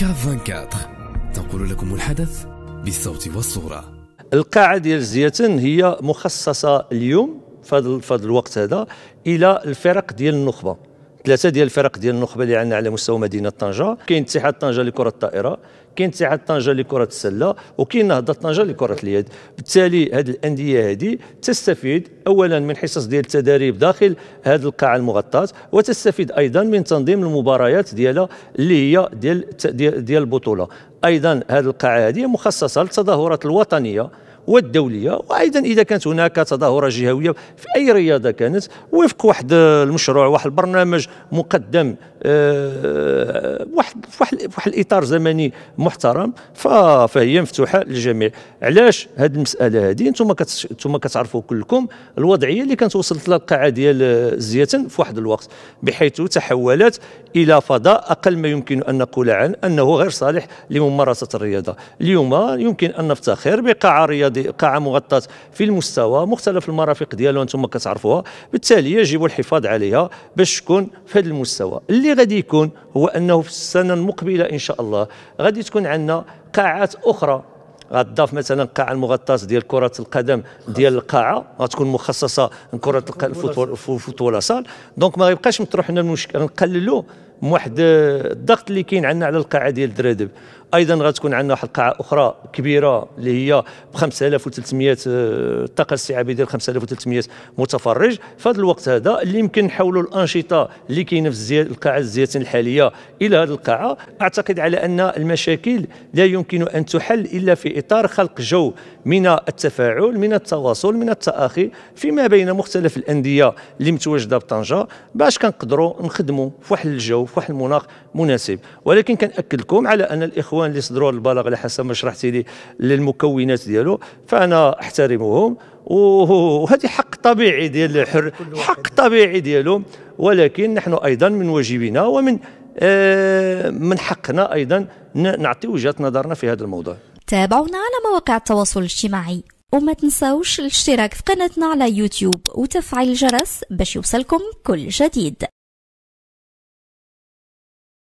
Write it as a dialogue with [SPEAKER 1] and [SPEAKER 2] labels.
[SPEAKER 1] كاف 24 تنقل لكم الحدث بالصوت والصورة القاعة ديال زيتن هي مخصصة اليوم في هذا الوقت هذا إلى الفرق ديال النخبة ثلاثة ديال الفرق ديال النخبة اللي عندنا على مستوى مدينة طنجة كاين اتحاد طنجة لكرة الطائرة كاين اتحاد طنجه لكره السله وكاين نهضه طنجه لكره اليد بالتالي هذه الانديه هذه تستفيد اولا من حصص ديال التدريب داخل هذه القاعه المغطاه وتستفيد ايضا من تنظيم المباريات ديالها اللي هي ديال ديال البطوله ايضا هذه القاعه هذه مخصصه للتظاهرات الوطنيه والدوليه وايضا اذا كانت هناك تظاهره جهويه في اي رياضه كانت وفق واحد المشروع واحد البرنامج مقدم آه، واحد واحد, الاطار زمني محترم فهي مفتوحه للجميع علاش هذه المساله هذه انتم انتم كتعرفوا كلكم الوضعيه اللي كانت وصلت لها القاعه ديال الزيتن في واحد الوقت بحيث تحولت الى فضاء اقل ما يمكن ان نقول عنه انه غير صالح لممارسه الرياضه اليوم يمكن ان نفتخر بقاعه رياضي قاعه مغطاه في المستوى مختلف المرافق ديالها انتم كتعرفوها بالتالي يجب الحفاظ عليها باش تكون في هذا المستوى اللي غادي يكون هو انه في السنه المقبله ان شاء الله غادي غتكون عندنا قاعات اخرى غتضاف مثلا قاعة المغطاه ديال كره القدم ديال القاعه غتكون مخصصه لكره الفوت ولا صال دونك ما غيبقاش مطروح المشكل نقللوا واحد آه، الضغط اللي كاين عندنا على القاعه ديال درادب ايضا غتكون عندنا واحد القاعه اخرى كبيره اللي هي ب 5300 آه، الطاقه الاستيعابيه ديال 5300 متفرج في هذا الوقت هذا اللي يمكن نحولوا الانشطه اللي كاينه في القاعه الزياتين الحاليه الى هذه القاعه اعتقد على ان المشاكل لا يمكن ان تحل الا في اطار خلق جو من التفاعل من التواصل من التاخي فيما بين مختلف الانديه اللي متواجده بطنجه باش كنقدروا نخدموا في واحد الجو في واحد المناخ مناسب ولكن كنأكد لكم على ان الاخوان اللي صدروا البلاغ على حسب ما شرحتي لي للمكونات ديالو فانا احترمهم وهذه حق طبيعي ديال الحر حق طبيعي ديالهم ولكن نحن ايضا من واجبنا ومن آه من حقنا ايضا نعطي وجهه نظرنا في هذا الموضوع تابعونا على مواقع التواصل الاجتماعي وما تنساوش الاشتراك في قناتنا على يوتيوب وتفعيل الجرس باش يوصلكم كل جديد